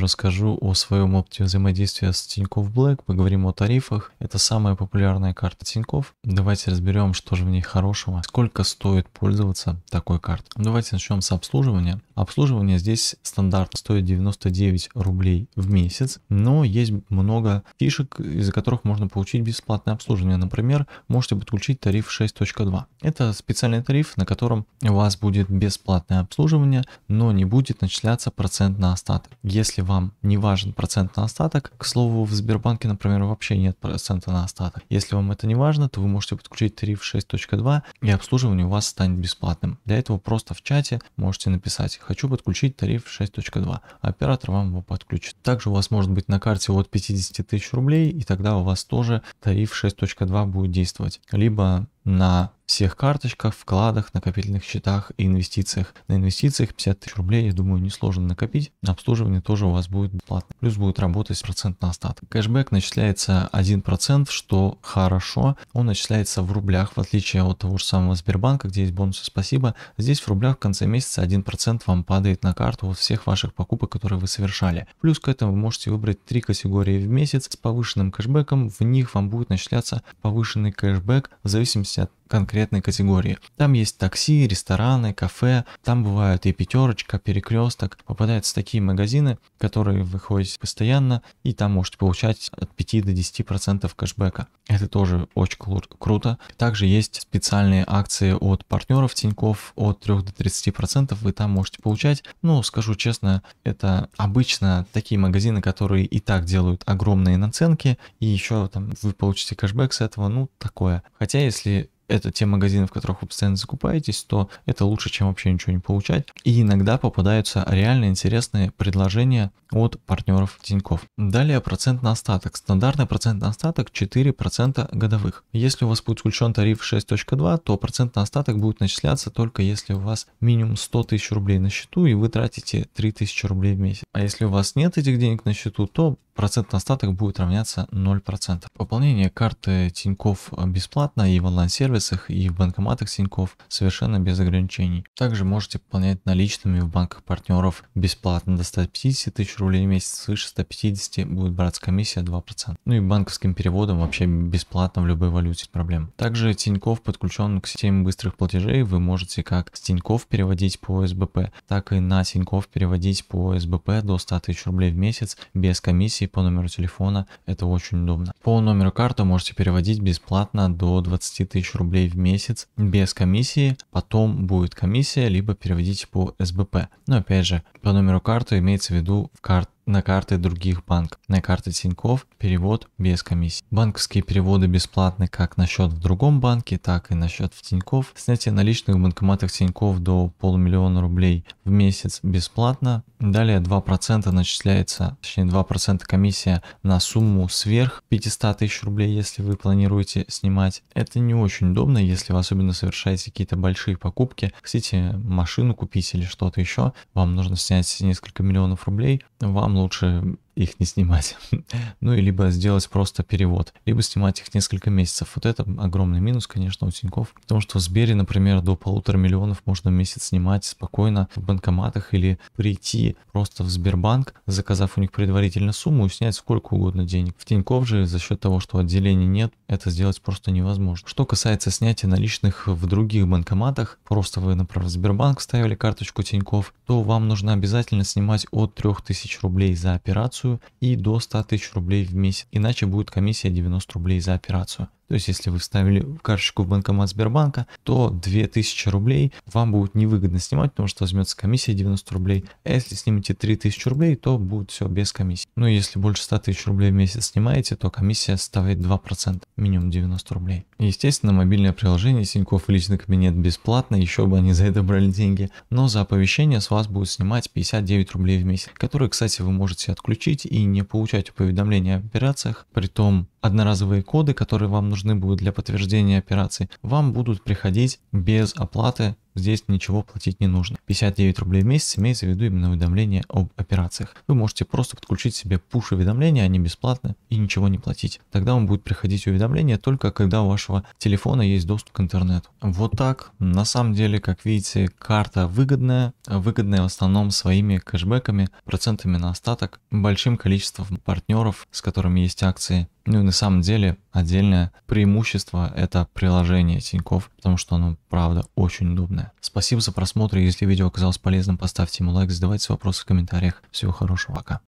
Расскажу о своем опыте взаимодействия с тиньков Black, поговорим о тарифах. Это самая популярная карта тиньков. Давайте разберем, что же в ней хорошего, сколько стоит пользоваться такой картой. Давайте начнем с обслуживания. Обслуживание здесь стандарт стоит 99 рублей в месяц, но есть много фишек, из-за которых можно получить бесплатное обслуживание. Например, можете подключить тариф 6.2. Это специальный тариф, на котором у вас будет бесплатное обслуживание, но не будет начисляться процент на остаток. Если вам не важен процент на остаток. К слову, в Сбербанке, например, вообще нет процента на остаток. Если вам это не важно, то вы можете подключить тариф 6.2 и обслуживание у вас станет бесплатным. Для этого просто в чате можете написать «Хочу подключить тариф 6.2». Оператор вам его подключит. Также у вас может быть на карте от 50 тысяч рублей, и тогда у вас тоже тариф 6.2 будет действовать. Либо на всех карточках, вкладах, накопительных счетах и инвестициях. На инвестициях 50 тысяч рублей, я думаю, несложно накопить. Обслуживание тоже у вас будет платное. Плюс будет работать процент на остаток. Кэшбэк начисляется 1%, что хорошо. Он начисляется в рублях, в отличие от того же самого Сбербанка, где есть бонусы «Спасибо». Здесь в рублях в конце месяца 1% вам падает на карту от всех ваших покупок, которые вы совершали. Плюс к этому вы можете выбрать три категории в месяц с повышенным кэшбэком. В них вам будет начисляться повышенный кэшбэк в зависимости 50 конкретной категории. Там есть такси, рестораны, кафе, там бывают и пятерочка, перекресток. Попадаются такие магазины, которые выходят постоянно, и там можете получать от 5 до 10% кэшбэка. Это тоже очень кру- круто. Также есть специальные акции от партнеров Тиньков от 3 до 30% вы там можете получать. Ну, скажу честно, это обычно такие магазины, которые и так делают огромные наценки, и еще там вы получите кэшбэк с этого, ну, такое. Хотя, если это те магазины, в которых вы постоянно закупаетесь, то это лучше, чем вообще ничего не получать. И иногда попадаются реально интересные предложения от партнеров Тиньков. Далее процент на остаток. Стандартный процент на остаток 4% годовых. Если у вас будет включен тариф 6.2, то процент на остаток будет начисляться только если у вас минимум 100 тысяч рублей на счету и вы тратите 3000 рублей в месяц. А если у вас нет этих денег на счету, то процентный остаток будет равняться 0%. Пополнение карты Тиньков бесплатно и в онлайн-сервисах, и в банкоматах Тиньков совершенно без ограничений. Также можете пополнять наличными в банках партнеров бесплатно до 150 тысяч рублей в месяц, свыше 150 будет браться комиссия 2%. Ну и банковским переводом вообще бесплатно в любой валюте проблем. Также Тиньков подключен к системе быстрых платежей, вы можете как с Тиньков переводить по СБП, так и на Тиньков переводить по СБП до 100 тысяч рублей в месяц без комиссии по номеру телефона. Это очень удобно. По номеру карты можете переводить бесплатно до 20 тысяч рублей в месяц без комиссии. Потом будет комиссия, либо переводить по СБП. Но опять же, по номеру карты имеется в виду в карт на карты других банков. На карты Тинькофф перевод без комиссии. Банковские переводы бесплатны как на счет в другом банке, так и на счет в Тинькофф. Снятие наличных в банкоматах Тинькофф до полумиллиона рублей в месяц бесплатно. Далее 2% начисляется, точнее 2% комиссия на сумму сверх 500 тысяч рублей, если вы планируете снимать. Это не очень удобно, если вы особенно совершаете какие-то большие покупки. Хотите машину купить или что-то еще, вам нужно снять несколько миллионов рублей, вам лучше их не снимать. ну и либо сделать просто перевод, либо снимать их несколько месяцев. Вот это огромный минус, конечно, у Тинькофф, потому что в Сбере, например, до полутора миллионов можно месяц снимать спокойно в банкоматах или прийти просто в Сбербанк, заказав у них предварительно сумму и снять сколько угодно денег. В Тинькофф же за счет того, что отделений нет, это сделать просто невозможно. Что касается снятия наличных в других банкоматах, просто вы, например, в Сбербанк ставили карточку Тинькофф, то вам нужно обязательно снимать от 3000 рублей за операцию, операцию и до 100 тысяч рублей в месяц, иначе будет комиссия 90 рублей за операцию. То есть, если вы вставили карточку в банкомат Сбербанка, то 2000 рублей вам будет невыгодно снимать, потому что возьмется комиссия 90 рублей. А если снимете 3000 рублей, то будет все без комиссии. Но ну, если больше 100 тысяч рублей в месяц снимаете, то комиссия составит 2%, минимум 90 рублей. Естественно, мобильное приложение Синьков и личный кабинет бесплатно, еще бы они за это брали деньги. Но за оповещение с вас будут снимать 59 рублей в месяц, которые, кстати, вы можете отключить и не получать уведомления о операциях, при том одноразовые коды, которые вам нужны будут для подтверждения операций, вам будут приходить без оплаты здесь ничего платить не нужно. 59 рублей в месяц имеется в виду именно уведомления об операциях. Вы можете просто подключить себе пуш-уведомления, они бесплатны и ничего не платить. Тогда вам будет приходить уведомление только когда у вашего телефона есть доступ к интернету. Вот так. На самом деле, как видите, карта выгодная. Выгодная в основном своими кэшбэками, процентами на остаток, большим количеством партнеров, с которыми есть акции. Ну и на самом деле отдельное преимущество – это приложение Тиньков, потому что оно, правда, очень удобное. Спасибо за просмотр. Если видео оказалось полезным, поставьте ему лайк, задавайте вопросы в комментариях. Всего хорошего, пока.